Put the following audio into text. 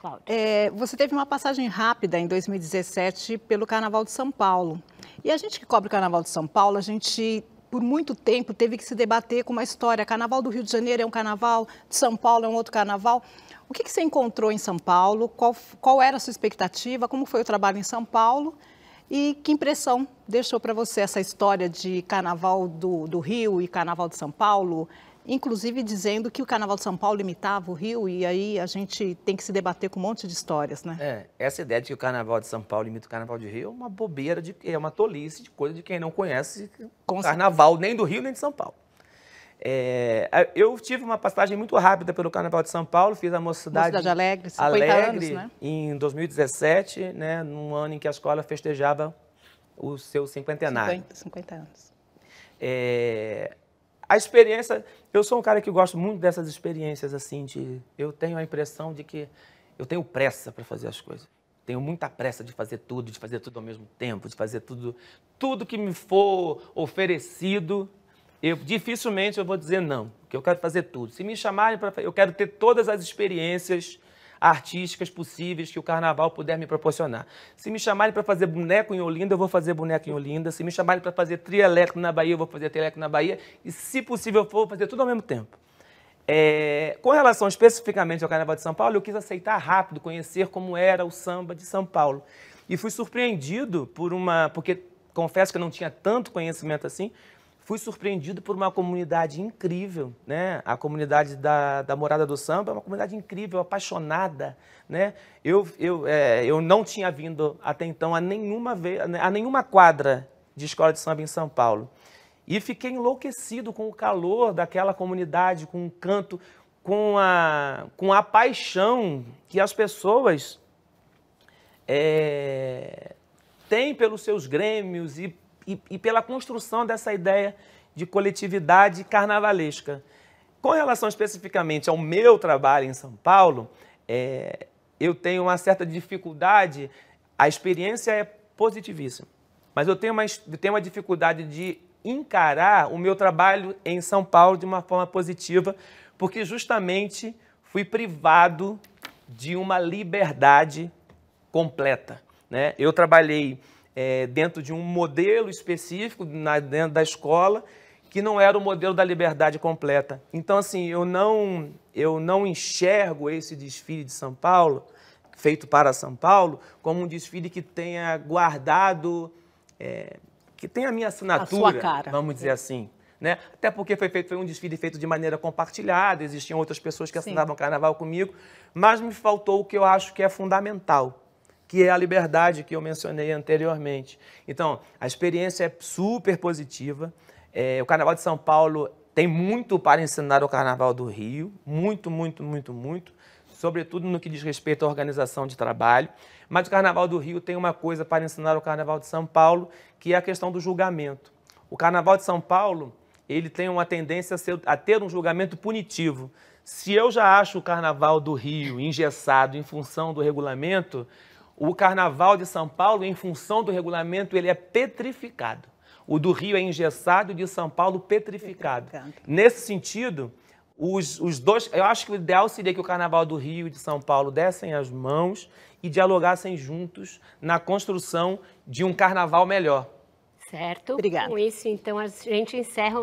Cláudia. É, você teve uma passagem rápida em 2017 pelo Carnaval de São Paulo. E a gente que cobre o Carnaval de São Paulo, a gente por muito tempo teve que se debater com uma história. Carnaval do Rio de Janeiro é um carnaval, de São Paulo é um outro carnaval. O que, que você encontrou em São Paulo? Qual, qual era a sua expectativa? Como foi o trabalho em São Paulo? E que impressão deixou para você essa história de carnaval do, do Rio e carnaval de São Paulo? inclusive dizendo que o Carnaval de São Paulo imitava o Rio, e aí a gente tem que se debater com um monte de histórias, né? É, essa ideia de que o Carnaval de São Paulo imita o Carnaval de Rio é uma bobeira, de, é uma tolice de coisa de quem não conhece com Carnaval certeza. nem do Rio nem de São Paulo. É, eu tive uma passagem muito rápida pelo Carnaval de São Paulo, fiz a Mocidade, Mocidade Alegre, 50 Alegre anos, né? em 2017, né, num ano em que a escola festejava o seu cinquentenário. 50, 50 anos. É, a experiência, eu sou um cara que gosto muito dessas experiências assim de eu tenho a impressão de que eu tenho pressa para fazer as coisas. Tenho muita pressa de fazer tudo, de fazer tudo ao mesmo tempo, de fazer tudo, tudo que me for oferecido, eu dificilmente eu vou dizer não, porque eu quero fazer tudo. Se me chamarem para eu quero ter todas as experiências artísticas possíveis que o carnaval puder me proporcionar. Se me chamarem para fazer boneco em Olinda, eu vou fazer boneco em Olinda. Se me chamarem para fazer trielétrico na Bahia, eu vou fazer trielétrico na Bahia. E, se possível for, eu vou fazer tudo ao mesmo tempo. É, com relação especificamente ao Carnaval de São Paulo, eu quis aceitar rápido, conhecer como era o samba de São Paulo. E fui surpreendido por uma. Porque confesso que eu não tinha tanto conhecimento assim, fui surpreendido por uma comunidade incrível, né? A comunidade da, da Morada do Samba é uma comunidade incrível, apaixonada, né? Eu, eu, é, eu não tinha vindo até então a nenhuma, vez, né, a nenhuma quadra de escola de samba em São Paulo. E fiquei enlouquecido com o calor daquela comunidade, com o canto, com a, com a paixão que as pessoas é, têm pelos seus grêmios e e, e pela construção dessa ideia de coletividade carnavalesca. Com relação especificamente ao meu trabalho em São Paulo, é, eu tenho uma certa dificuldade, a experiência é positivíssima, mas eu tenho uma, tenho uma dificuldade de encarar o meu trabalho em São Paulo de uma forma positiva, porque justamente fui privado de uma liberdade completa. Né? Eu trabalhei é, dentro de um modelo específico na, dentro da escola que não era o modelo da liberdade completa. Então, assim, eu não, eu não enxergo esse desfile de São Paulo, feito para São Paulo, como um desfile que tenha guardado, é, que tenha a minha assinatura, a vamos dizer assim. Né? Até porque foi feito foi um desfile feito de maneira compartilhada, existiam outras pessoas que assinavam Sim. carnaval comigo, mas me faltou o que eu acho que é fundamental, que é a liberdade que eu mencionei anteriormente. Então, a experiência é super positiva. É, o Carnaval de São Paulo tem muito para ensinar o Carnaval do Rio, muito, muito, muito, muito, sobretudo no que diz respeito à organização de trabalho. Mas o Carnaval do Rio tem uma coisa para ensinar o Carnaval de São Paulo, que é a questão do julgamento. O Carnaval de São Paulo ele tem uma tendência a, ser, a ter um julgamento punitivo. Se eu já acho o Carnaval do Rio engessado em função do regulamento, o carnaval de São Paulo, em função do regulamento, ele é petrificado. O do Rio é engessado e o de São Paulo petrificado. petrificado. Nesse sentido, os, os dois. Eu acho que o ideal seria que o carnaval do Rio e de São Paulo dessem as mãos e dialogassem juntos na construção de um carnaval melhor. Certo. Obrigada. Com isso, então, a gente encerra.